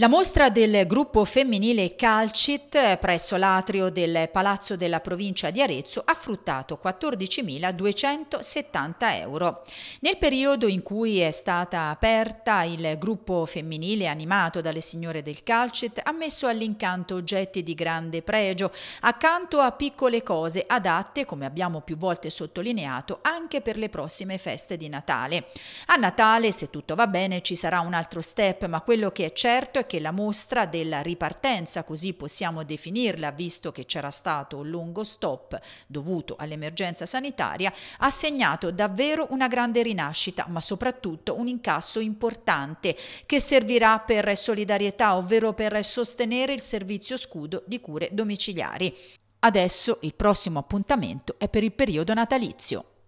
La mostra del gruppo femminile Calcit presso l'atrio del Palazzo della provincia di Arezzo ha fruttato 14.270 euro. Nel periodo in cui è stata aperta, il gruppo femminile animato dalle signore del Calcit ha messo all'incanto oggetti di grande pregio, accanto a piccole cose adatte, come abbiamo più volte sottolineato, anche per le prossime feste di Natale. A Natale, se tutto va bene, ci sarà un altro step, ma quello che è certo è che la mostra della ripartenza, così possiamo definirla, visto che c'era stato un lungo stop dovuto all'emergenza sanitaria, ha segnato davvero una grande rinascita, ma soprattutto un incasso importante che servirà per solidarietà, ovvero per sostenere il servizio scudo di cure domiciliari. Adesso il prossimo appuntamento è per il periodo natalizio.